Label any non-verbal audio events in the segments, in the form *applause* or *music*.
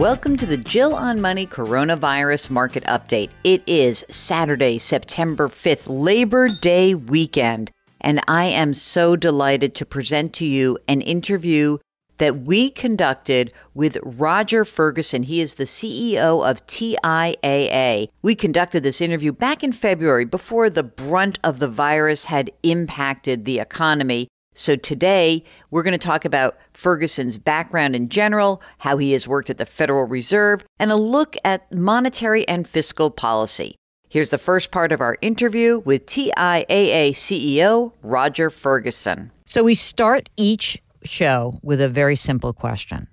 Welcome to the Jill on Money Coronavirus Market Update. It is Saturday, September 5th, Labor Day weekend, and I am so delighted to present to you an interview that we conducted with Roger Ferguson. He is the CEO of TIAA. We conducted this interview back in February before the brunt of the virus had impacted the economy. So today, we're going to talk about Ferguson's background in general, how he has worked at the Federal Reserve, and a look at monetary and fiscal policy. Here's the first part of our interview with TIAA CEO Roger Ferguson. So we start each show with a very simple question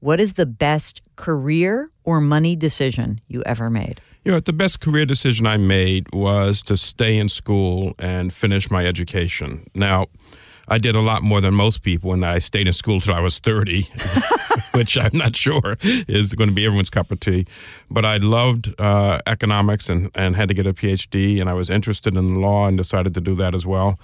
What is the best career or money decision you ever made? You know, the best career decision I made was to stay in school and finish my education. Now, I did a lot more than most people, and I stayed in school till I was 30, *laughs* which I'm not sure is going to be everyone's cup of tea. But I loved uh, economics and, and had to get a PhD, and I was interested in law and decided to do that as well.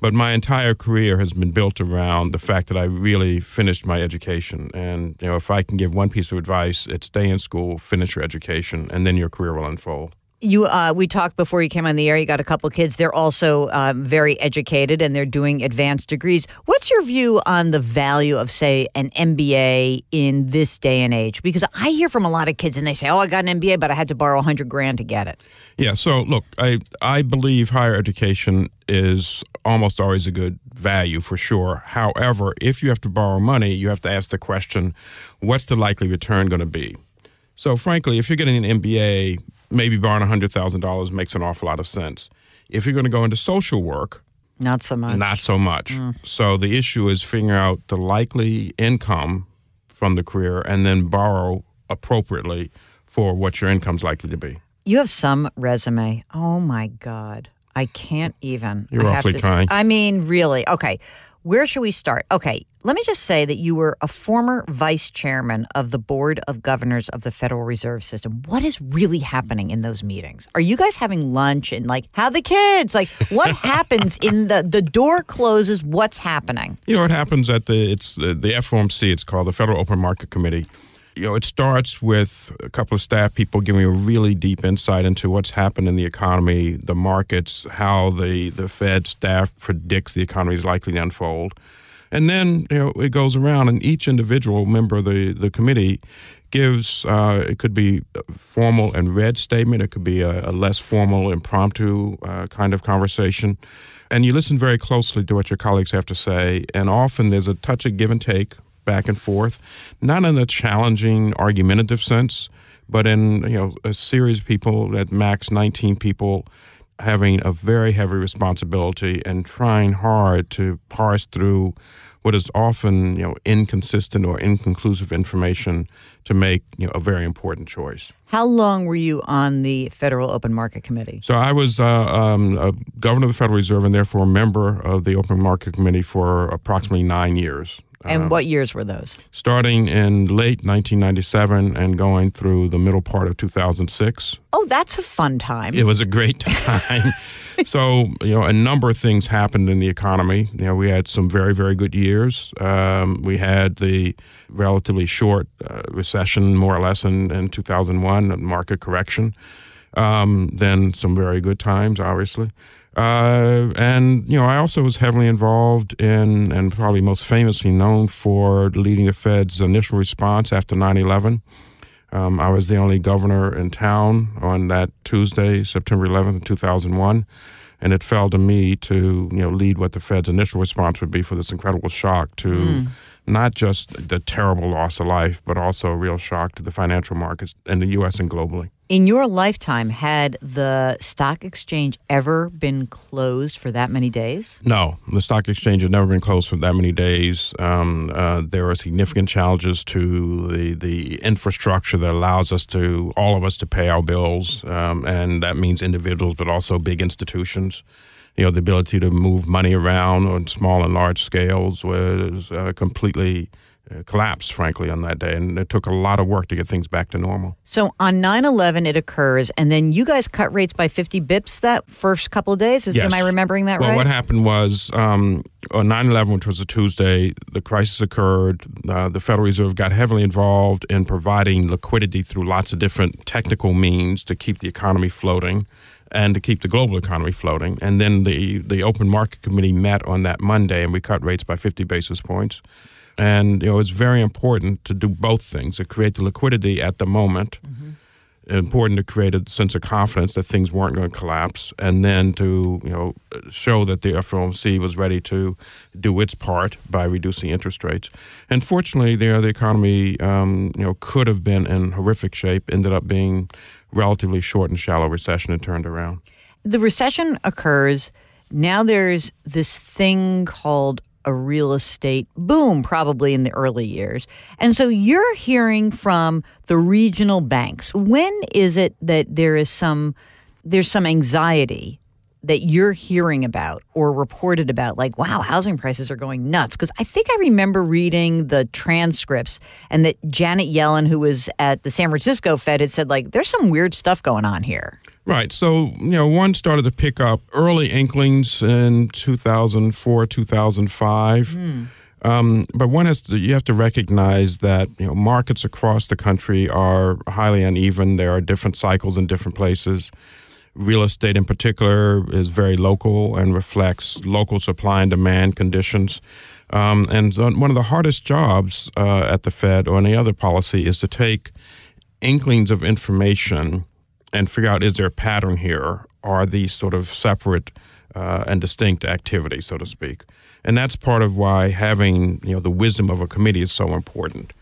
But my entire career has been built around the fact that I really finished my education. And you know, if I can give one piece of advice, it's stay in school, finish your education, and then your career will unfold you uh, we talked before you came on the air you got a couple kids they're also um, very educated and they're doing advanced degrees what's your view on the value of say an mba in this day and age because i hear from a lot of kids and they say oh i got an mba but i had to borrow 100 grand to get it yeah so look i i believe higher education is almost always a good value for sure however if you have to borrow money you have to ask the question what's the likely return going to be so frankly if you're getting an mba maybe borrowing $100,000 makes an awful lot of sense. If you're going to go into social work, not so much. Not so much. Mm. So the issue is figuring out the likely income from the career and then borrow appropriately for what your income's likely to be. You have some resume. Oh my God. I can't even. You're I awfully trying. I mean, really. Okay. Where should we start? Okay, let me just say that you were a former vice chairman of the Board of Governors of the Federal Reserve System. What is really happening in those meetings? Are you guys having lunch and like, how the kids? Like, what *laughs* happens in the the door closes? What's happening? You know, it happens at the it's uh, the, the FOMC. It's called the Federal Open Market Committee you know, it starts with a couple of staff people giving a really deep insight into what's happened in the economy, the markets, how the, the Fed staff predicts the economy is likely to unfold. And then you know, it goes around, and each individual member of the, the committee gives uh, it could be formal and read statement, it could be a, a less formal, impromptu uh, kind of conversation. And you listen very closely to what your colleagues have to say. And often there's a touch of give and take back and forth, not in a challenging, argumentative sense, but in you know a series of people at max 19 people having a very heavy responsibility and trying hard to parse through what is often you know inconsistent or inconclusive information to make you know a very important choice. How long were you on the Federal Open Market Committee? So I was uh, um, a governor of the Federal Reserve and therefore a member of the Open Market Committee for approximately nine years. And um, what years were those? Starting in late 1997 and going through the middle part of 2006. Oh, that's a fun time. It was a great *laughs* time. so, you know, a number of things happened in the economy. You know, we had some very, very good years. Um, we had the relatively short uh, recession, more or less, in, in 2001, market correction. Um, then some very good times, obviously. Uh, and you know, I also was heavily involved in, and probably most famously known for leading the Fed's initial response after 9/11. Um, I was the only governor in town on that Tuesday, September 11th, 2001, and it fell to me to you know lead what the Fed's initial response would be for this incredible shock to. Mm not just the terrible loss of life, but also a real shock to the financial markets in the U.S. and globally. In your lifetime, had the stock exchange ever been closed for that many days? No, the stock exchange had never been closed for that many days. Um, uh, there are significant challenges to the, the infrastructure that allows us to, all of us, to pay our bills, um, and that means individuals, but also big institutions you know, the ability to move money around on small and large scales was uh, completely uh, collapsed, frankly, on that day. And it took a lot of work to get things back to normal. So on 9 11, it occurs, and then you guys cut rates by 50 bips that first couple of days. Is, yes. Am I remembering that well, right? Well, what happened was um, on 9 11, which was a Tuesday, the crisis occurred. Uh, the Federal Reserve got heavily involved in providing liquidity through lots of different technical means to keep the economy floating and to keep the global economy floating. And then the, the open market committee met on that Monday and we cut rates by 50 basis points. And you know it's very important to do both things to create the liquidity at the moment important to create a sense of confidence that things weren't going to collapse, and then to you know show that the FOMC was ready to do its part by reducing interest rates. And fortunately, you the economy um, you know could have been in horrific shape, ended up being relatively short and shallow recession and turned around. The recession occurs. Now there's this thing called a real estate boom, probably in the early years. And so you're hearing from the regional banks. When is it that there is some there's some anxiety that you're hearing about or reported about like wow housing prices are going nuts because i think i remember reading the transcripts and that janet yellen who was at the san francisco fed had said like there's some weird stuff going on here Right. So, you know, one started to pick up early inklings in 2004, 2005. Mm. Um, but one has to, you have to recognize that you know markets across the country are highly uneven. There are different cycles in different places. Real estate, in particular, is very local and reflects local supply and demand conditions. Um, and one of the hardest jobs uh, at the Fed or any other policy is to take inklings of information and figure out is there a pattern here? Are these sort of separate uh, and distinct activities, so to speak? And that's part of why having you know the wisdom of a committee is so important.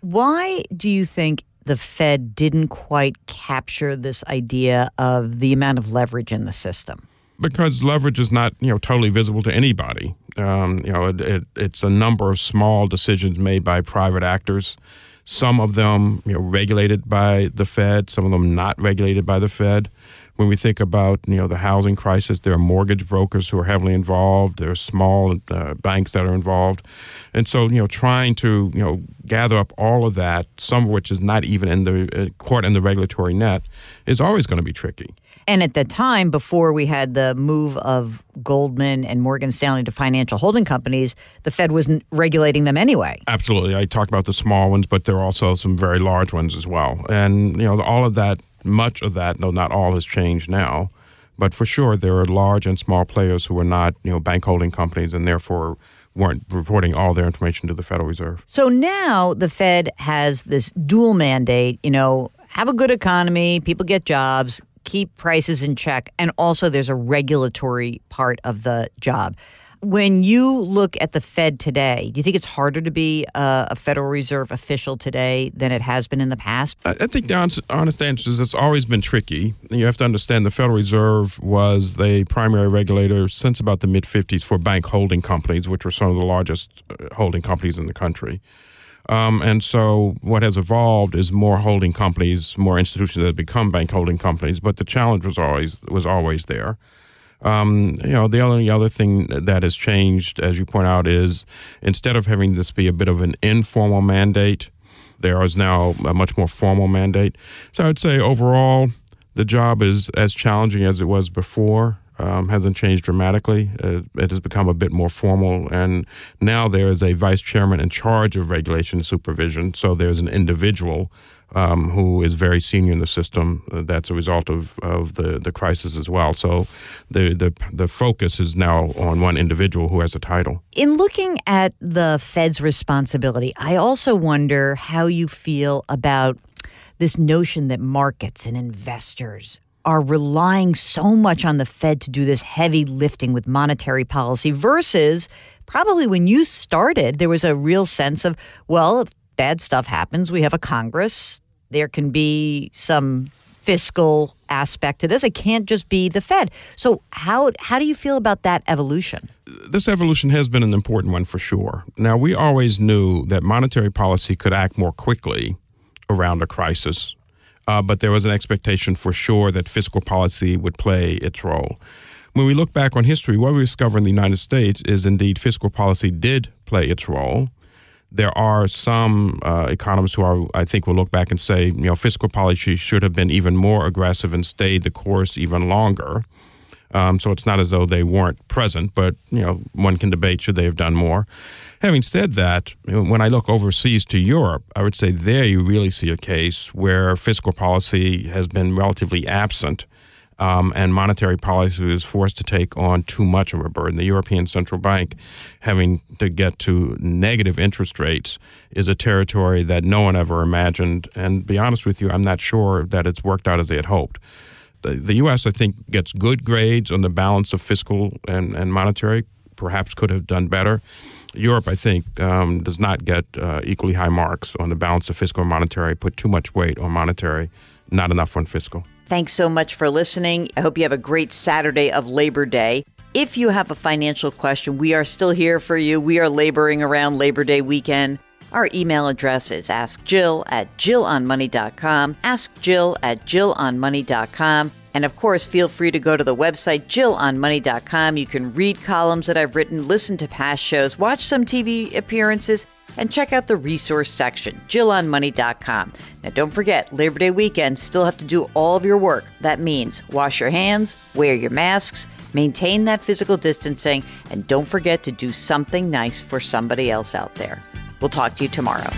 Why do you think the Fed didn't quite capture this idea of the amount of leverage in the system? Because leverage is not you know totally visible to anybody. Um, you know, it, it, it's a number of small decisions made by private actors some of them, you know, regulated by the Fed. Some of them not regulated by the Fed. When we think about, you know, the housing crisis, there are mortgage brokers who are heavily involved. There are small uh, banks that are involved, and so you know, trying to you know gather up all of that, some of which is not even in the uh, in the regulatory net, is always going to be tricky. And at the time, before we had the move of Goldman and Morgan Stanley to financial holding companies, the Fed was not regulating them anyway. Absolutely. I talked about the small ones, but there are also some very large ones as well. And, you know, all of that, much of that, though not all, has changed now. But for sure, there are large and small players who are not, you know, bank holding companies and therefore weren't reporting all their information to the Federal Reserve. So now the Fed has this dual mandate, you know, have a good economy, people get jobs, keep prices in check. And also, there's a regulatory part of the job. When you look at the Fed today, do you think it's harder to be a, a Federal Reserve official today than it has been in the past? I, I think the honest, honest answer is it's always been tricky. You have to understand the Federal Reserve was the primary regulator since about the mid 50s for bank holding companies, which were some of the largest uh, holding companies in the country. Um, and so what has evolved is more holding companies, more institutions that have become bank holding companies. But the challenge was always was always there. Um, you know, the only other thing that has changed, as you point out, is instead of having this be a bit of an informal mandate, there is now a much more formal mandate. So I'd say overall, the job is as challenging as it was before um, hasn't changed dramatically. It, uh, it, has become a bit more formal, and now there is a vice chairman in charge of regulation and supervision. So there's an individual um, who is very senior in the system. Uh, that's a result of, of the, the crisis as well. So the, the the focus is now on one individual who has a title. In looking at the Fed's responsibility, I also wonder how you feel about this notion that markets and investors are relying so much on the Fed to do this heavy lifting with monetary policy versus probably when you started, there was a real sense of, well, if bad stuff happens, we have a Congress, there can be some fiscal aspect to this. It can't just be the Fed. So how how do you feel about that evolution? This evolution has been an important one for sure. Now we always knew that monetary policy could act more quickly around a crisis uh, but there was an expectation for sure that fiscal policy would play its role. When we look back on history, what we discover in the United States is indeed fiscal policy did play its role. There are some uh, economists who are, I think, will look back and say, you know, fiscal policy should have been even more aggressive and stayed the course even longer. Um, so it's not as though they weren't present, but you know one can debate should they have done more. Having said that, when I look overseas to Europe, I would say there you really see a case where fiscal policy has been relatively absent. Um, and monetary policy was forced to take on too much of a burden. The European Central Bank having to get to negative interest rates is a territory that no one ever imagined. And be honest with you, I'm not sure that it's worked out as they had hoped the U.S., I think, gets good grades on the balance of fiscal and, and monetary, perhaps could have done better. Europe, I think, um, does not get uh, equally high marks on the balance of fiscal and monetary, put too much weight on monetary, not enough on fiscal. Thanks so much for listening. I hope you have a great Saturday of Labor Day. If you have a financial question, we are still here for you. We are laboring around Labor Day weekend. Our email address is askjill at jillonmoney.com, askjill at jillonmoney.com. And of course, feel free to go to the website, jillonmoney.com. You can read columns that I've written, listen to past shows, watch some TV appearances, and check out the resource section, jillonmoney.com. Now, don't forget, Labor Day weekend, still have to do all of your work. That means wash your hands, wear your masks, maintain that physical distancing, and don't forget to do something nice for somebody else out there. We'll talk to you tomorrow.